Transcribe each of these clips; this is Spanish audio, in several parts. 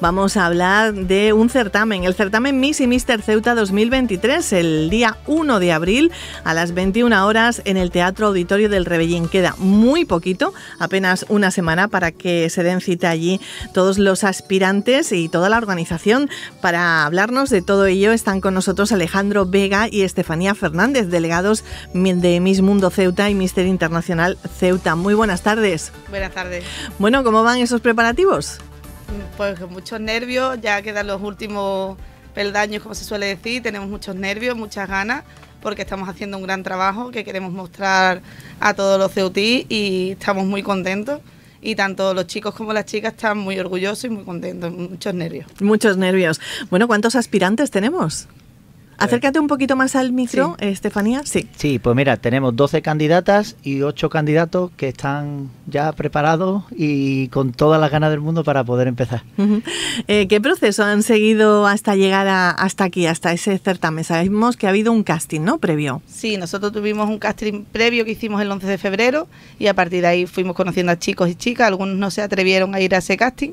vamos a hablar de un certamen, el certamen Miss y Mister Ceuta 2023, el día 1 de abril a las 21 horas en el Teatro Auditorio del Rebellín. Queda muy poquito, apenas una semana para que se den cita allí todos los aspirantes y toda la organización. Para hablarnos de todo ello están con nosotros Alejandro Vega y Estefanía Fernández, delegados de Miss Mundo Ceuta y Mister Internacional Ceuta. Muy buenas tardes. Buenas tardes. Bueno, ¿cómo van esos preparativos? pues muchos nervios, ya quedan los últimos peldaños, como se suele decir, tenemos muchos nervios, muchas ganas, porque estamos haciendo un gran trabajo que queremos mostrar a todos los CUT y estamos muy contentos y tanto los chicos como las chicas están muy orgullosos y muy contentos, muchos nervios. Muchos nervios. Bueno, ¿cuántos aspirantes tenemos? Acércate un poquito más al micro, eh, Estefanía. Sí. Sí, pues mira, tenemos 12 candidatas y 8 candidatos que están ya preparados y con todas las ganas del mundo para poder empezar. Eh, ¿Qué proceso han seguido hasta llegar hasta aquí, hasta ese certamen? Sabemos que ha habido un casting, ¿no? Previo. Sí, nosotros tuvimos un casting previo que hicimos el 11 de febrero y a partir de ahí fuimos conociendo a chicos y chicas. Algunos no se atrevieron a ir a ese casting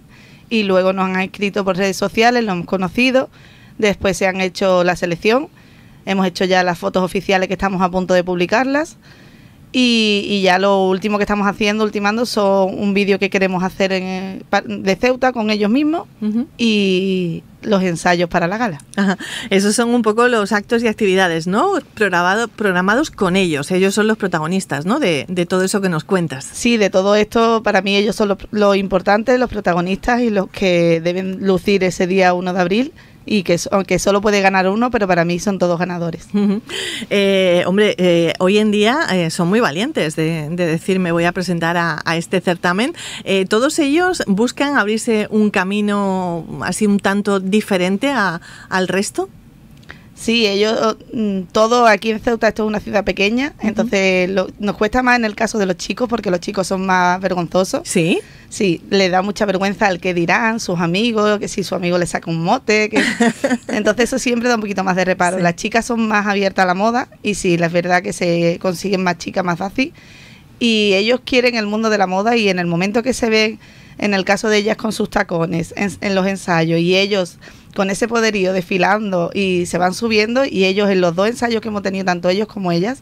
y luego nos han escrito por redes sociales, lo hemos conocido, Después se han hecho la selección, hemos hecho ya las fotos oficiales que estamos a punto de publicarlas. Y, ya lo último que estamos haciendo, ultimando, son un vídeo que queremos hacer en, eh, de Ceuta con ellos mismos y, los ensayos para la gala. Esos son un poco los actos y actividades, ¿no? programados con ellos. Ellos son los protagonistas, ¿no? De, todo eso que nos cuentas. Sí, de todo esto, para mí ellos son los lo importantes, los protagonistas y los que deben lucir ese día 1 de abril y que, aunque solo puede ganar uno, pero para mí son todos ganadores. Eh, hombre, eh, hoy en día eh, son muy valientes de, decir me voy a presentar a, a este certamen. todos ellos buscan abrirse un camino así un tanto diferente a, al resto. Sí, ellos, oh, mm, todo aquí en Ceuta, esto es una ciudad pequeña, entonces nos cuesta más en el caso de los chicos porque los chicos son más vergonzosos. Sí. Sí, le da mucha vergüenza al que dirán sus amigos, que si su amigo le saca un mote. Que... entonces eso siempre da un poquito más de reparo. Las chicas son más abiertas a la moda y sí, la verdad que se consiguen más chicas más fácil y ellos quieren el mundo de la moda y en el momento que se ven, en el caso de ellas con sus tacones en, los ensayos y ellos con ese poderío desfilando y se van subiendo y ellos en los dos ensayos que hemos tenido, tanto ellos como ellas,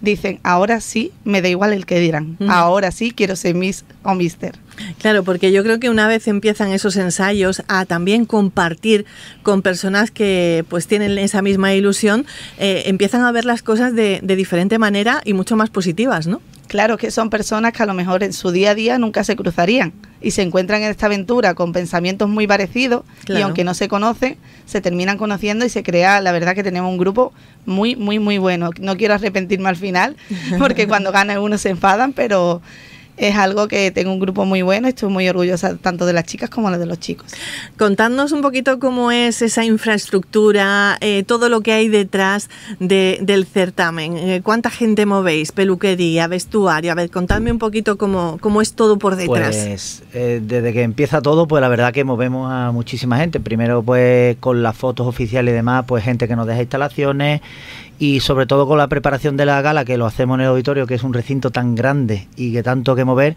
dicen, ahora sí, me da igual el que dirán, ahora sí quiero ser Miss o Mister. Claro, porque yo creo que una vez empiezan esos ensayos a también compartir con personas que pues tienen esa misma ilusión, eh, empiezan a ver las cosas de diferente manera y mucho más positivas, ¿no? Claro que son personas que a lo mejor en su día a día nunca se cruzarían y se encuentran en esta aventura con pensamientos muy parecidos y aunque no se conocen, se terminan conociendo y se crea, la verdad que tenemos un grupo muy, muy, muy bueno. No quiero arrepentirme al final porque cuando gana uno se enfadan, pero es algo que tengo un grupo muy bueno estoy muy orgullosa tanto de las chicas como de los chicos. Contadnos un poquito cómo es esa infraestructura, eh, todo lo que hay detrás del certamen. Eh, ¿Cuánta gente movéis? Peluquería, vestuario. A ver, contadme un poquito cómo, cómo es todo por detrás. Pues eh, desde que empieza todo, pues la verdad que movemos a muchísima gente. Primero, pues con las fotos oficiales y demás, pues gente que nos deja instalaciones y sobre todo con la preparación de la gala que lo hacemos en el auditorio, que es un recinto tan grande y que tanto que mover,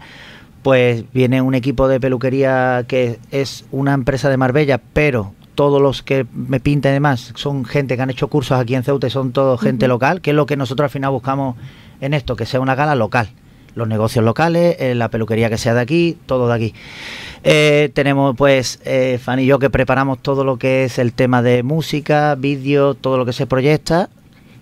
pues viene un equipo de peluquería que es una empresa de Marbella, pero todos los que me pintan y demás son gente que han hecho cursos aquí en Ceuta son todo gente local, que es lo que nosotros al final buscamos en esto, que sea una gala local. Los negocios locales, eh, la peluquería que sea de aquí, todo de aquí. Eh, tenemos pues eh, Fan y yo que preparamos todo lo que es el tema de música, vídeo, todo lo que se proyecta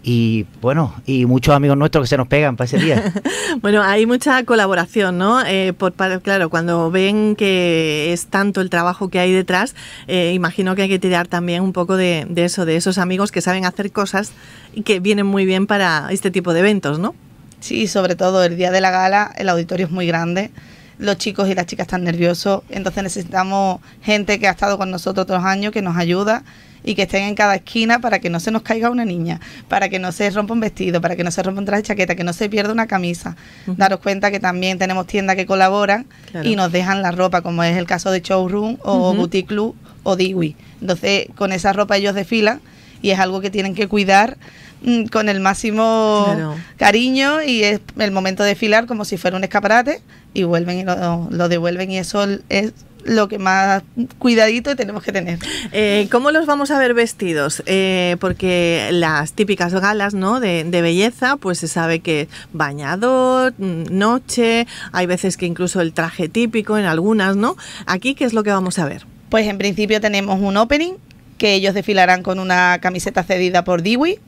y bueno, y muchos amigos nuestros que se nos pegan para ese día. bueno, hay mucha colaboración, ¿no? Eh, por, claro, cuando ven que es tanto el trabajo que hay detrás, eh, imagino que hay que tirar también un poco de, de, eso, de esos amigos que saben hacer cosas y que vienen muy bien para este tipo de eventos, ¿no? Sí, sobre todo el día de la gala, el auditorio es muy grande. Los chicos y las chicas están nerviosos, entonces necesitamos gente que ha estado con nosotros otros años, que nos ayuda y que estén en cada esquina para que no se nos caiga una niña, para que no se rompa un vestido, para que no se rompa un traje de chaqueta, que no se pierda una camisa. Daros cuenta que también tenemos tiendas que colaboran y nos dejan la ropa, como es el caso de Showroom o Boutique Club o Dewey. Entonces, con esa ropa ellos desfilan y es algo que tienen que cuidar mm, con el máximo cariño y es el momento de desfilar como si fuera un escaparate y vuelven y lo devuelven y eso es lo que más cuidadito tenemos que tener. Eh, ¿Cómo los vamos a ver vestidos? Eh, porque las típicas galas ¿no? de, belleza, pues se sabe que bañador, mm, noche, hay veces que incluso el traje típico en algunas, ¿no? Aquí, ¿qué es lo que vamos a ver? Pues en principio tenemos un opening que ellos desfilarán con una camiseta cedida por Dewey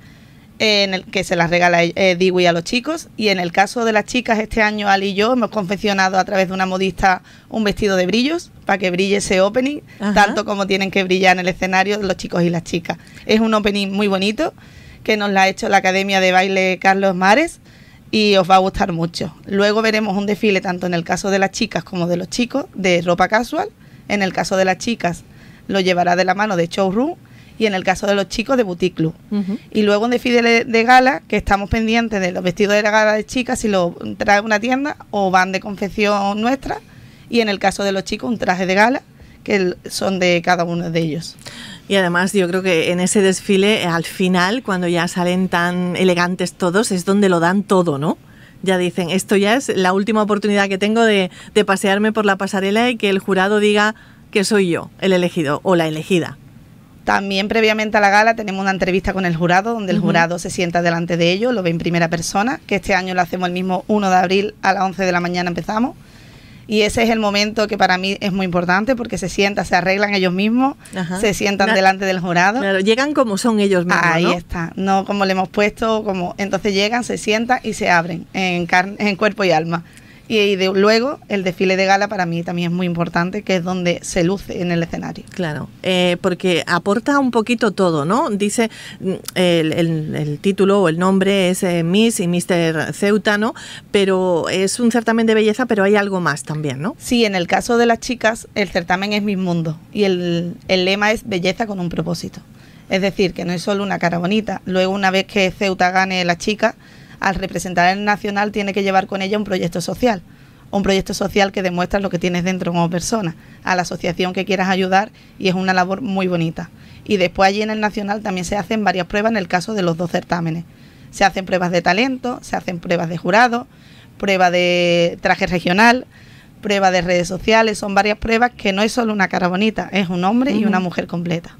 en el que se las regala eh, Dewey a los chicos. Y en el caso de las chicas, este año Ali y yo hemos confeccionado a través de una modista un vestido de brillos para que brille ese opening, tanto como tienen que brillar en el escenario los chicos y las chicas. Es un opening muy bonito que nos la ha hecho la Academia de Baile Carlos Mares y os va a gustar mucho. Luego veremos un desfile tanto en el caso de las chicas como de los chicos de ropa casual. En el caso de las chicas lo llevará de la mano de Showroom y en el caso de los chicos de Boutique Club. Y luego un desfile de gala, que estamos pendientes de los vestidos de la gala de chicas, si lo trae una tienda o van de confección nuestra, y en el caso de los chicos un traje de gala, que son de cada uno de ellos. Y además yo creo que en ese desfile, eh, al final, cuando ya salen tan elegantes todos, es donde lo dan todo, ¿no? Ya dicen, esto ya es la última oportunidad que tengo de, de pasearme por la pasarela y que el jurado diga que soy yo el elegido o la elegida. También previamente a la gala tenemos una entrevista con el jurado, donde el jurado se sienta delante de ellos, lo ve en primera persona, que este año lo hacemos el mismo 1 de abril a las 11 de la mañana empezamos. Y ese es el momento que para mí es muy importante porque se sientan, se arreglan ellos mismos, se sientan delante del jurado. Claro, llegan como son ellos mismos. Ahí está, no como le hemos puesto, como entonces llegan, se sientan y se abren en, en cuerpo y alma. Y, luego el desfile de gala para mí también es muy importante, que es donde se luce en el escenario. Claro, eh, porque aporta un poquito todo, ¿no? Dice mm, el, título o el nombre es eh, Miss y Mr. Ceuta, ¿no? Pero es un certamen de belleza, pero hay algo más también, ¿no? Sí, en el caso de las chicas, el certamen es Miss Mundo y el, el lema es Belleza con un propósito. Es decir, que no es solo una cara bonita. Luego, una vez que Ceuta gane la chica, al representar el nacional tiene que llevar con ella un proyecto social, un proyecto social que demuestra lo que tienes dentro como persona, a la asociación que quieras ayudar y es una labor muy bonita. Y después allí en el nacional también se hacen varias pruebas en el caso de los dos certámenes. Se hacen pruebas de talento, se hacen pruebas de jurado, prueba de traje regional, prueba de redes sociales, son varias pruebas que no es solo una cara bonita, es un hombre y una mujer completa.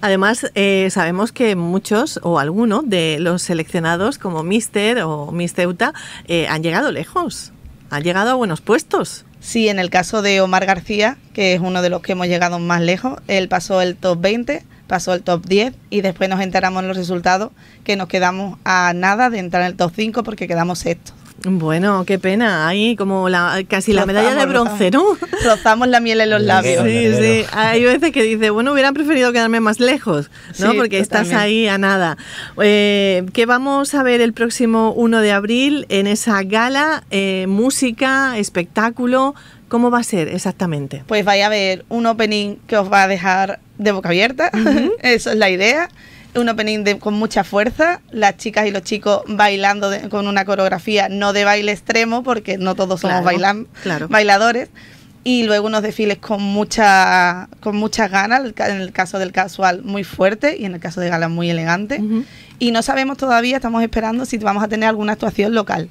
Además, eh, sabemos que muchos o algunos de los seleccionados como Mister o Miss Ceuta eh, han llegado lejos, han llegado a buenos puestos. Sí, en el caso de Omar García, que es uno de los que hemos llegado más lejos, él pasó el top 20, pasó el top 10 y después nos enteramos en los resultados que nos quedamos a nada de entrar en el top 5 porque quedamos sexto. Bueno, qué pena, ahí como casi la medalla de bronce, ¿no? Rozamos la miel en los labios. Sí, sí, hay veces que dice, bueno, hubieran preferido quedarme más lejos, ¿no? Porque estás ahí a nada. Eh, ¿Qué vamos a ver el próximo 1 de abril en esa gala? Eh, música, espectáculo, ¿Cómo va a ser exactamente? Pues vaya a haber un opening que os va a dejar de boca abierta, eso es la idea un opening con mucha fuerza, las chicas y los chicos bailando con una coreografía no de baile extremo, porque no todos somos bailadores, y luego unos desfiles con mucha con muchas ganas, en el caso del casual muy fuerte y en el caso de gala muy elegante. Y no sabemos todavía, estamos esperando si vamos a tener alguna actuación local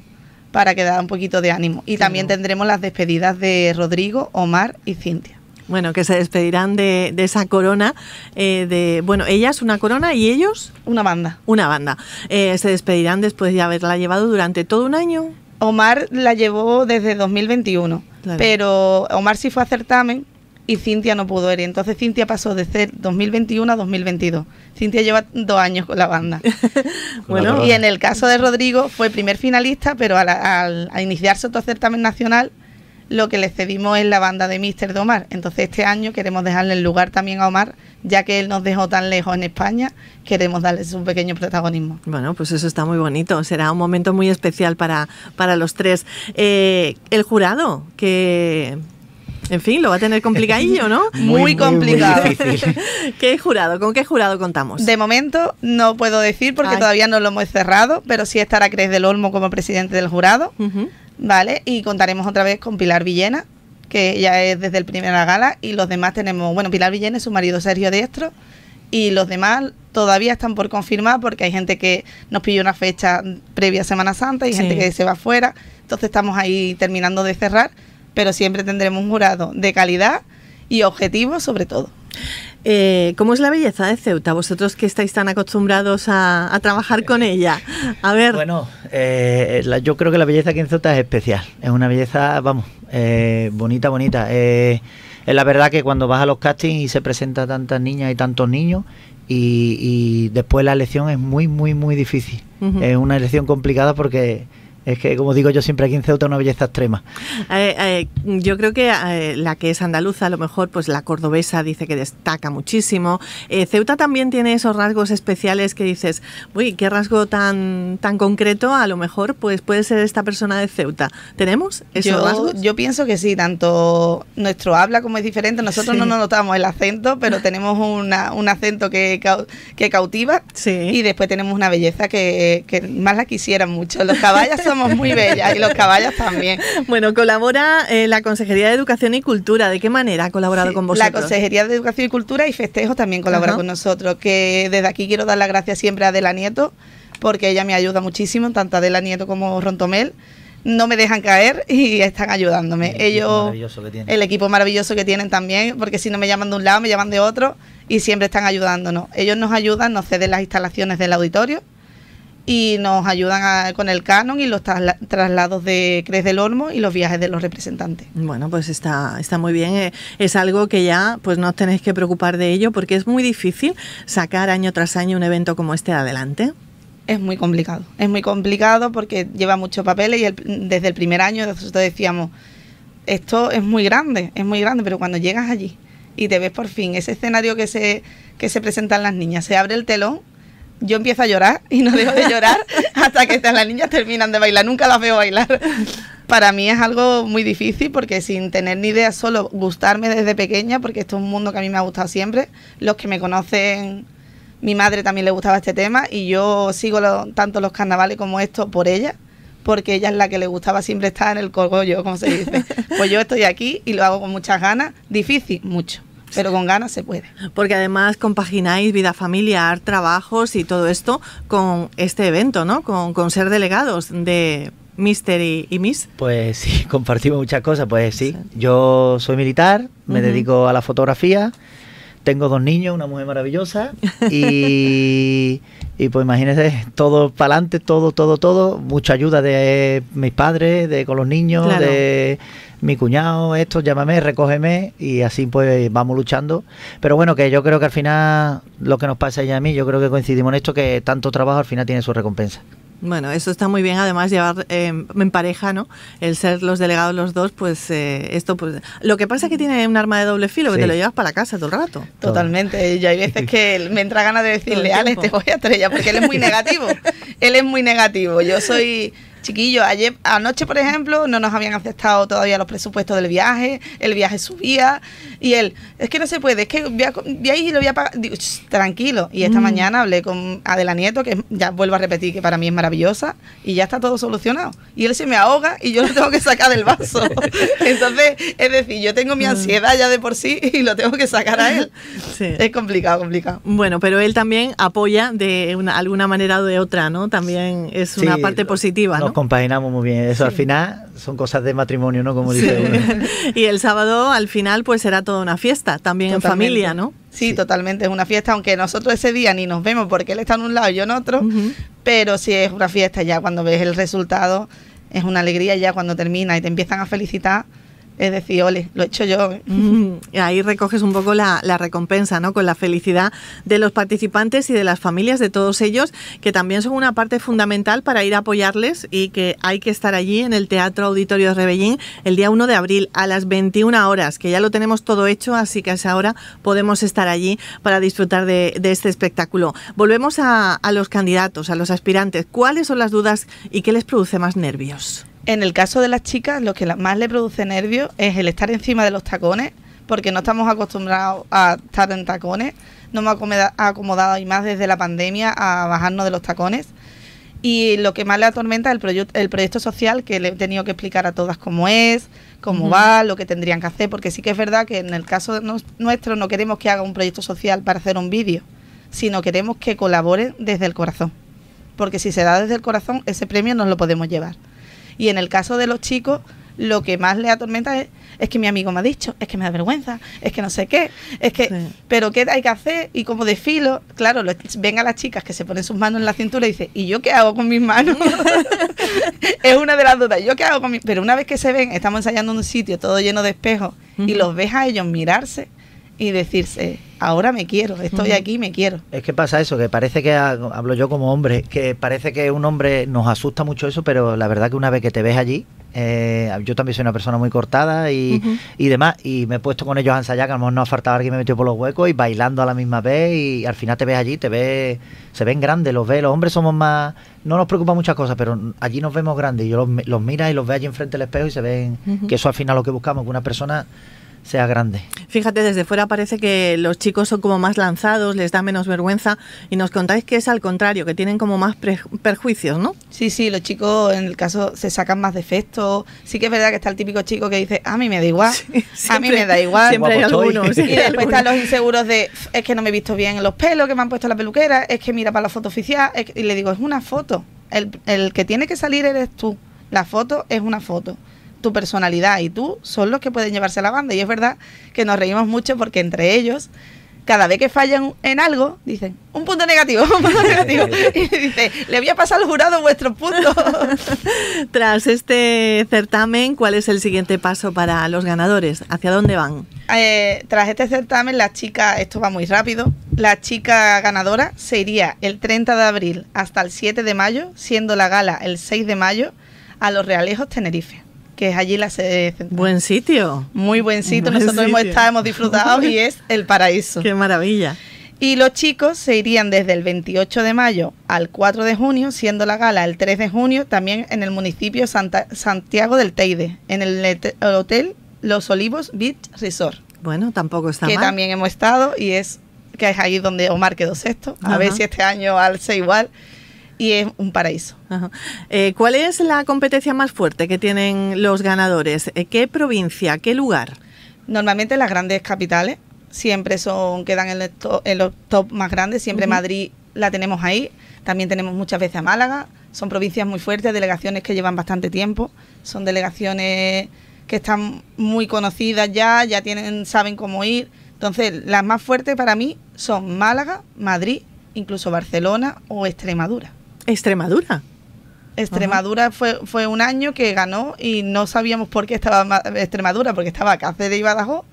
para que da un poquito de ánimo. Y también tendremos las despedidas de Rodrigo, Omar y Cintia. Bueno, que se despedirán de, esa corona. Eh, de Bueno, ella es una corona y ellos. Una banda. Una banda. Eh, se despedirán después de haberla llevado durante todo un año. Omar la llevó desde 2021, pero Omar sí fue a certamen y Cintia no pudo ir. Entonces Cintia pasó de ser 2021 a 2022. Cintia lleva dos años con la banda. bueno, y en el caso de Rodrigo fue primer finalista, pero al, iniciarse otro certamen nacional lo que le cedimos es la banda de Mister de Omar. Entonces este año queremos dejarle el lugar también a Omar, ya que él nos dejó tan lejos en España, queremos darle un pequeño protagonismo. Bueno, pues eso está muy bonito, será un momento muy especial para, para los tres. Eh, el jurado, que... En fin, lo va a tener complicadillo, ¿no? muy, complicado. ¿Qué jurado? ¿Con qué jurado contamos? De momento no puedo decir porque todavía no lo hemos cerrado, pero sí estará Cres del Olmo como presidente del jurado. ¿vale? Y contaremos otra vez con Pilar Villena, que ya es desde el primera gala, y los demás tenemos, bueno, Pilar Villena y su marido Sergio Diestro, y los demás todavía están por confirmar porque hay gente que nos pidió una fecha previa a Semana Santa y gente que se va fuera, entonces estamos ahí terminando de cerrar, pero siempre tendremos un jurado de calidad y objetivo sobre todo. Eh, ¿Cómo es la belleza de Ceuta? Vosotros que estáis tan acostumbrados a, trabajar con ella. A ver. Bueno, eh, yo creo que la belleza aquí en Ceuta es especial. Es una belleza, vamos, eh, bonita, bonita. es la verdad que cuando vas a los castings y se presentan tantas niñas y tantos niños, y, después la elección es muy, muy, muy difícil. Es una elección complicada porque es que, como digo yo siempre, aquí en Ceuta una belleza extrema. Eh, eh, yo creo que eh, la que es andaluza, a lo mejor, pues la cordobesa dice que destaca muchísimo. Ceuta también tiene esos rasgos especiales que dices, uy, qué rasgo tan, tan concreto, a lo mejor, pues puede ser esta persona de Ceuta. ¿Tenemos eso yo, Yo pienso que sí, tanto nuestro habla como es diferente. Nosotros no nos notamos el acento, pero tenemos un acento que, que cautiva. Sí. Y después tenemos una belleza que, que más la quisieran mucho. Los caballos son muy bellas y los caballos también. Bueno, colabora eh, la Consejería de Educación y Cultura. ¿De qué manera ha colaborado con vosotros? La Consejería de Educación y Cultura y Festejos también colabora con nosotros, que desde aquí quiero dar las gracias siempre a Adela Nieto, porque ella me ayuda muchísimo, tanto Adela Nieto como Rontomel no me dejan caer y están ayudándome. Ellos, el equipo maravilloso que tienen también, porque si no me llaman de un lado, me llaman de otro y siempre están ayudándonos. Ellos nos ayudan, nos ceden las instalaciones del auditorio y nos ayudan con el canon y los traslados de Cres del Olmo y los viajes de los representantes. Bueno, pues está, está muy bien. Eh, es algo que ya pues no os tenéis que preocupar de ello porque es muy difícil sacar año tras año un evento como este adelante. Es muy complicado, es muy complicado porque lleva muchos papeles y desde el primer año nosotros decíamos, esto es muy grande, es muy grande, pero cuando llegas allí y te ves por fin ese escenario que se, que se presentan las niñas, se abre el telón yo empiezo a llorar y no dejo de llorar hasta que las niñas terminan de bailar, nunca las veo bailar. Para mí es algo muy difícil porque sin tener ni idea, solo gustarme desde pequeña, porque esto es un mundo que a mí me ha gustado siempre. Los que me conocen, mi madre también le gustaba este tema y yo sigo tanto los carnavales como esto por ella, porque ella es la que le gustaba siempre estar en el cogollo, como se dice. Pues yo estoy aquí y lo hago con muchas ganas. Difícil, mucho pero con ganas se puede. Porque además compagináis vida familiar, trabajos y todo esto con este evento, ¿no? Con, ser delegados de Mister y, Miss. Pues sí, compartimos muchas cosas, pues sí. Yo soy militar, me dedico a la fotografía, tengo dos niños, una mujer maravillosa y... pues imagínense, todo para adelante, todo, todo, todo. Mucha ayuda de mis padres, de con los niños, de mi cuñado, esto, llámame, recógeme y así pues vamos luchando. Pero bueno, que yo creo que al final lo que nos pasa ella a mí, yo creo que coincidimos en esto, que tanto trabajo al final tiene su recompensa. Bueno, eso está muy bien. Además, llevar em, en pareja, ¿no? El ser los delegados los dos, pues eh, esto, pues. Lo que pasa es que tiene un arma de doble filo, que te lo llevas para casa todo el rato. Totalmente. Y hay veces que me entra ganas de decirle, Alex, te voy a estrella, porque él es muy negativo. él es muy negativo. Yo soy chiquillos, ayer, anoche, por ejemplo, no nos habían aceptado todavía los presupuestos del viaje, el viaje subía, y él, es que no se puede, es que voy, a, ir y lo voy a pagar, tranquilo. Y esta mm. mañana hablé con Adela Nieto, que ya vuelvo a repetir que para mí es maravillosa, y ya está todo solucionado. Y él se me ahoga y yo lo tengo que sacar del vaso. Entonces, es decir, yo tengo mi mm. ansiedad ya de por sí y lo tengo que sacar a él. Es complicado, complicado. Bueno, pero él también apoya de alguna manera o de otra, ¿no? También es una parte positiva, ¿no? compaginamos muy bien. Eso al final son cosas de matrimonio, ¿no? Como dice y el sábado al final pues será toda una fiesta, también en familia, ¿no? Sí, totalmente, es una fiesta, aunque nosotros ese día ni nos vemos porque él está en un lado y yo en otro, pero si es una fiesta ya cuando ves el resultado, es una alegría ya cuando termina y te empiezan a felicitar es decir, ole, lo he hecho yo. ¿eh? Mm, y ahí recoges un poco la, recompensa, ¿no? Con la felicidad de los participantes y de las familias de todos ellos, que también son una parte fundamental para ir a apoyarles y que hay que estar allí en el Teatro Auditorio de Rebellín el día 1 de abril a las 21 horas, que ya lo tenemos todo hecho, así que a esa hora podemos estar allí para disfrutar de, este espectáculo. Volvemos a, a los candidatos, a los aspirantes. ¿Cuáles son las dudas y qué les produce más nervios? En el caso de las chicas, lo que más le produce nervios es el estar encima de los tacones, porque no estamos acostumbrados a estar en tacones, no hemos acomodado y más desde la pandemia a bajarnos de los tacones. Y lo que más le atormenta es el, el proyecto social, que le he tenido que explicar a todas cómo es, cómo va, lo que tendrían que hacer, porque sí que es verdad que en el caso nuestro no queremos que haga un proyecto social para hacer un vídeo, sino queremos que colaboren desde el corazón. Porque si se da desde el corazón, ese premio nos lo podemos llevar. Y en el caso de los chicos, lo que más le atormenta es, que mi amigo me ha dicho, es que me da vergüenza, es que no sé qué, es que, pero ¿qué hay que hacer? Y como desfilo, claro, ven a las chicas que se ponen sus manos en la cintura y dicen, ¿y yo qué hago con mis manos? es una de las dudas, ¿yo qué hago con mis Pero una vez que se ven, estamos ensayando en un sitio todo lleno de espejos y los ves a ellos mirarse, y decirse, ahora me quiero, estoy aquí y me quiero. Es que pasa eso, que parece que, hablo yo como hombre, que parece que un hombre nos asusta mucho eso, pero la verdad que una vez que te ves allí, eh, yo también soy una persona muy cortada y, demás, y me he puesto con ellos a ensayar, que a lo mejor no ha faltado alguien me metió por los huecos y bailando a la misma vez y al final te ves allí, te ves, se ven grandes, los ves, los hombres somos más, no nos preocupa muchas cosas, pero allí nos vemos grandes y yo los, mira y los ve allí enfrente del espejo y se ven que eso al final lo que buscamos, que una persona sea grande. Fíjate, desde fuera parece que los chicos son como más lanzados, les da menos vergüenza y nos contáis que es al contrario, que tienen como más perjuicios, ¿no? Sí, sí, los chicos en el caso se sacan más defectos. Sí que es verdad que está el típico chico que dice, a mí me da igual, a mí me da igual. Siempre hay algunos. y después están los inseguros de, es que no me he visto bien en los pelos que me han puesto la peluquera, es que mira para la foto oficial, y le digo, es una foto. El, el que tiene que salir eres tú. La foto es una foto tu personalidad y tú son los que pueden llevarse a la banda. Y es verdad que nos reímos mucho porque entre ellos, cada vez que fallan en algo, dicen, un punto negativo, un punto negativo. y dice, le voy a pasar al jurado vuestros puntos. Tras este certamen, ¿cuál es el siguiente paso para los ganadores? ¿Hacia dónde van? Eh, tras este certamen, la chica, esto va muy rápido, la chica ganadora se iría el 30 de abril hasta el 7 de mayo, siendo la gala el 6 de mayo a los Realejos Tenerife que es allí la sede central. Buen sitio. Muy buen sitio. Nosotros hemos estado, hemos disfrutado y es el paraíso. Qué maravilla. Y los chicos se irían desde el 28 de mayo al 4 de junio, siendo la gala el 3 de junio, también en el municipio Santiago del Teide, en el, hotel Los Olivos Beach Resort. Bueno, tampoco está mal. Que también hemos estado y es que es ahí donde Omar quedó sexto. A ver si este año alza igual y es un paraíso. Eh, ¿Cuál es la competencia más fuerte que tienen los ganadores? Eh, ¿Qué provincia? ¿Qué lugar? Normalmente las grandes capitales siempre son quedan en, los top más grandes, siempre Madrid la tenemos ahí, también tenemos muchas veces a Málaga, son provincias muy fuertes, delegaciones que llevan bastante tiempo, son delegaciones que están muy conocidas ya, ya tienen saben cómo ir. Entonces, las más fuertes para mí son Málaga, Madrid, incluso Barcelona o Extremadura. Extremadura. Extremadura fue, fue un año que ganó y no sabíamos por qué estaba Extremadura, porque estaba Cáceres y Badajoz,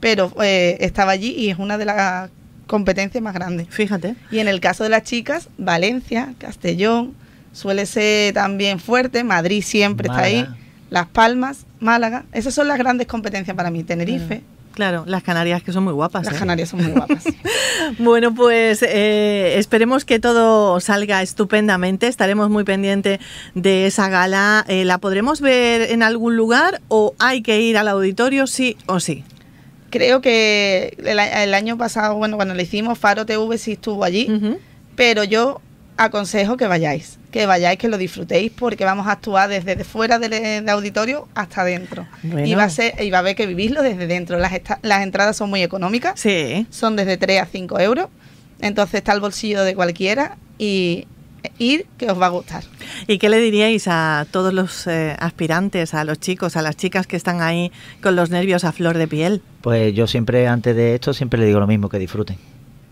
pero eh, estaba allí y es una de las competencias más grandes. Fíjate. Y en el caso de las chicas, Valencia, Castellón, suele ser también fuerte, Madrid siempre está ahí, Las Palmas, Málaga, esas son las grandes competencias para mí, Tenerife. Claro, las Canarias que son muy guapas. Las ¿eh? Canarias son muy guapas. bueno, pues eh, esperemos que todo salga estupendamente. Estaremos muy pendientes de esa gala. Eh, ¿La podremos ver en algún lugar o hay que ir al auditorio sí o sí? Creo que el, año pasado, bueno, cuando le hicimos, Faro TV sí estuvo allí, pero yo aconsejo que vayáis, que vayáis, que lo disfrutéis, porque vamos a actuar desde fuera eh, del, auditorio hasta adentro. Y, va a ser, y a haber que vivirlo desde dentro. Las, entradas son muy económicas, son desde 3 a 5 euros, entonces está el bolsillo de cualquiera y, ir que os va a gustar. ¿Y qué le diríais a todos los eh, aspirantes, a los chicos, a las chicas que están ahí con los nervios a flor de piel? Pues yo siempre, antes de esto, siempre le digo lo mismo, que disfruten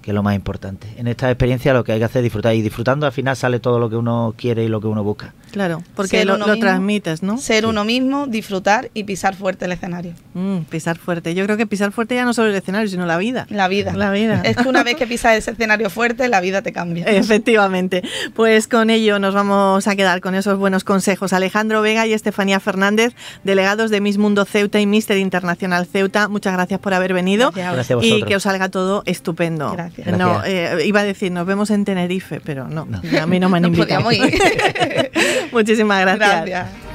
que es lo más importante. En esta experiencia lo que hay que hacer es disfrutar y disfrutando al final sale todo lo que uno quiere y lo que uno busca. Claro, porque lo, transmites, ¿no? Ser uno mismo, disfrutar y pisar fuerte el escenario. Mm, pisar fuerte. Yo creo que pisar fuerte ya no solo el escenario, sino la vida. La vida. La vida. Es que una vez que pisas ese escenario fuerte, la vida te cambia. Efectivamente. Pues con ello nos vamos a quedar con esos buenos consejos. Alejandro Vega y Estefanía Fernández, delegados de Miss Mundo Ceuta y Mister Internacional Ceuta, muchas gracias por haber venido. y que os salga todo estupendo. Gracias. No, eh, iba a decir, nos vemos en Tenerife, pero no, a mí no me han invitado. Muchísimas gracias.